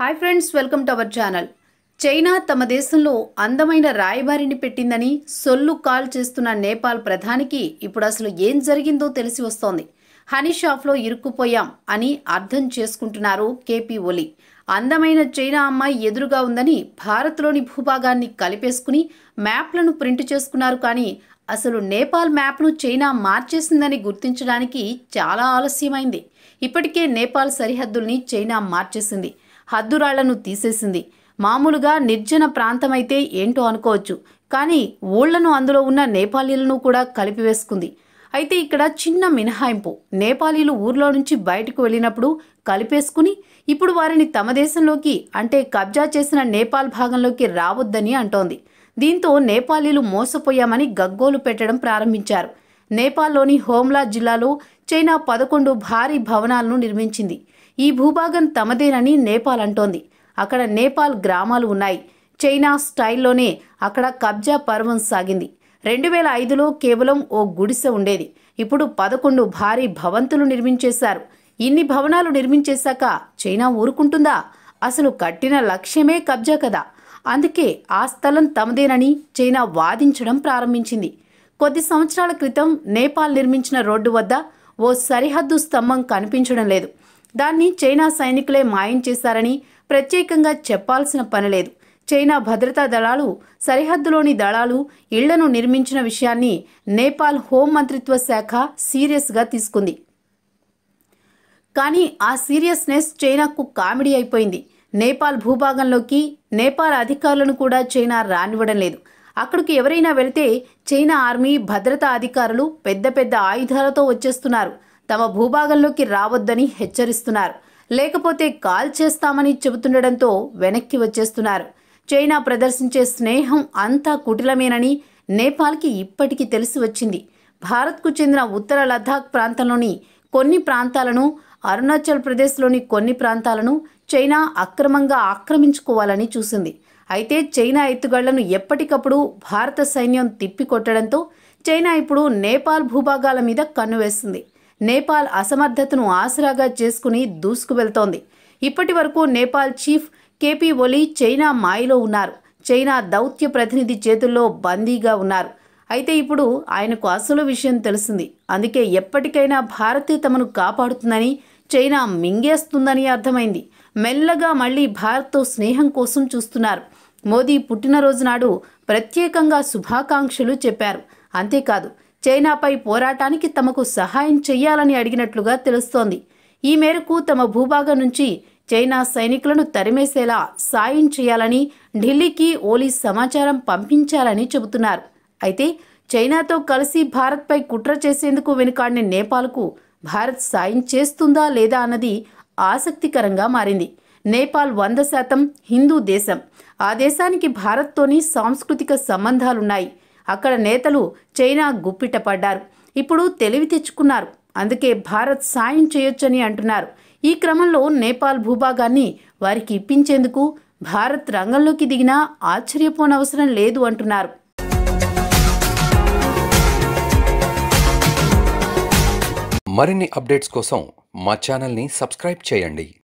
hi friends welcome to our channel China తమ దేశంలో అందమైన రాయబారిని పెట్టిందని సొల్లు కాల్ చేస్తున్న నేపాల్ ప్రధానికి ఇప్పుడు అసలు ఏం జరిగిందో తెలిసి వస్తోంది హనీ షాప్లో ఇరుక్కుపోయాం అని అర్థం చేసుకుంటున్నారు కేపీ ఒలి అందమైన చైనా అమ్మాయి ఎదురుగా ఉందని భారత్లోని భూభాగాన్ని కలిపేసుకుని మ్యాప్లను ప్రింట్ చేసుకున్నారు కానీ అసలు నేపాల్ మ్యాప్ను చైనా మార్చేసిందని గుర్తించడానికి చాలా ఆలస్యమైంది ఇప్పటికే నేపాల్ సరిహద్దుల్ని చైనా మార్చేసింది హద్దురాళ్లను తీసేసింది మామూలుగా నిర్జన ప్రాంతమైతే ఏంటో అనుకోవచ్చు కానీ ఊళ్లను అందులో ఉన్న నేపాలీలను కూడా కలిపివేసుకుంది అయితే ఇక్కడ చిన్న మినహాయింపు నేపాలీలు ఊర్లో నుంచి బయటకు వెళ్ళినప్పుడు కలిపేసుకుని ఇప్పుడు వారిని తమ దేశంలోకి అంటే కబ్జా చేసిన నేపాల్ భాగంలోకి రావద్దని అంటోంది దీంతో నేపాలీలు మోసపోయామని గగ్గోలు పెట్టడం ప్రారంభించారు నేపాల్లోని హోమ్లా జిల్లాలో చైనా పదకొండు భారీ భవనాలను నిర్మించింది ఈ భూభాగం తమదేనని నేపాల్ అంటోంది అక్కడ నేపాల్ గ్రామాలు ఉన్నాయి చైనా స్టైల్లోనే అక్కడ కబ్జా పర్వం సాగింది రెండు వేల ఐదులో కేవలం ఓ గుడిసె ఉండేది ఇప్పుడు పదకొండు భారీ భవంతులు నిర్మించేశారు ఇన్ని భవనాలు నిర్మించేశాక చైనా ఊరుకుంటుందా అసలు కట్టిన లక్ష్యమే కబ్జా కదా అందుకే ఆ స్థలం తమదేనని చైనా వాదించడం ప్రారంభించింది కొద్ది సంవత్సరాల క్రితం నేపాల్ నిర్మించిన రోడ్డు వద్ద ఓ సరిహద్దు స్తంభం కనిపించడం లేదు దాన్ని చైనా సైనికులే మాయం చేశారని ప్రత్యేకంగా చెప్పాల్సిన పనిలేదు చైనా భద్రతా దళాలు సరిహద్దులోని దళాలు ఇళ్లను నిర్మించిన విషయాన్ని నేపాల్ హోంమంత్రిత్వ శాఖ సీరియస్గా తీసుకుంది కానీ ఆ సీరియస్నెస్ చైనాకు కామెడీ అయిపోయింది నేపాల్ భూభాగంలోకి నేపాల్ అధికారులను కూడా చైనా రానివ్వడం లేదు అక్కడికి ఎవరైనా వెళితే చైనా ఆర్మీ భద్రతా అధికారులు పెద్ద పెద్ద ఆయుధాలతో వచ్చేస్తున్నారు తమ భూభాగంలోకి రావద్దని హెచ్చరిస్తున్నారు లేకపోతే కాల్ చేస్తామని చెబుతుండడంతో వెనక్కి వచ్చేస్తున్నారు చైనా ప్రదర్శించే స్నేహం అంతా కుటిలమేనని నేపాల్కి ఇప్పటికీ తెలిసి వచ్చింది భారత్కు చెందిన ఉత్తర లద్దాఖ్ ప్రాంతంలోని కొన్ని ప్రాంతాలను అరుణాచల్ ప్రదేశ్లోని కొన్ని ప్రాంతాలను చైనా అక్రమంగా ఆక్రమించుకోవాలని చూసింది అయితే చైనా ఎత్తుగళ్లను ఎప్పటికప్పుడు భారత సైన్యం తిప్పికొట్టడంతో చైనా ఇప్పుడు నేపాల్ భూభాగాల మీద కన్నువేస్తుంది నేపాల్ అసమర్థతను ఆసరాగా చేసుకుని దూసుకు వెళ్తోంది ఇప్పటి వరకు Nepal chief KP Oli China మాయలో ఉన్నారు చైనా దౌత్య ప్రతినిధి చేతుల్లో బందీగా ఉన్నారు అయితే ఇప్పుడు ఆయనకు అసలు విషయం తెలిసింది అందుకే ఎప్పటికైనా భారత్ తమను కాపాడుతుందని చైనా మింగేస్తుందని అర్థమైంది మెల్లగా మళ్ళీ భారత్తో స్నేహం కోసం చూస్తున్నారు మోదీ పుట్టినరోజు నాడు ప్రత్యేకంగా శుభాకాంక్షలు చెప్పారు అంతేకాదు చైనాపై పోరాటానికి తమకు సహాయం చేయాలని అడిగినట్లుగా తెలుస్తోంది ఈ మేరకు తమ భూభాగం నుంచి చైనా సైనికులను తరిమేసేలా సాయం చేయాలని ఢిల్లీకి ఓలీ సమాచారం పంపించాలని చెబుతున్నారు అయితే చైనాతో కలిసి భారత్పై కుట్ర చేసేందుకు వెనుకాడిన నేపాల్కు భారత్ సాయం చేస్తుందా లేదా అన్నది ఆసక్తికరంగా మారింది నేపాల్ వంద శాతం హిందూ దేశం ఆ దేశానికి భారత్తోని సాంస్కృతిక సంబంధాలున్నాయి అక్కడ నేతలు చైనా గుప్పిట పడ్డారు ఇప్పుడు తెలివి తెచ్చుకున్నారు అందుకే భారత్ సాయం చేయొచ్చని అంటున్నారు ఈ క్రమంలో నేపాల్ భూభాగాన్ని వారికి ఇప్పించేందుకు భారత్ రంగంలోకి దిగినా ఆశ్చర్యపోనవసరం లేదు అంటున్నారు మరిన్ని అప్డేట్స్ కోసం మా ఛానల్ని సబ్స్క్రైబ్ చేయండి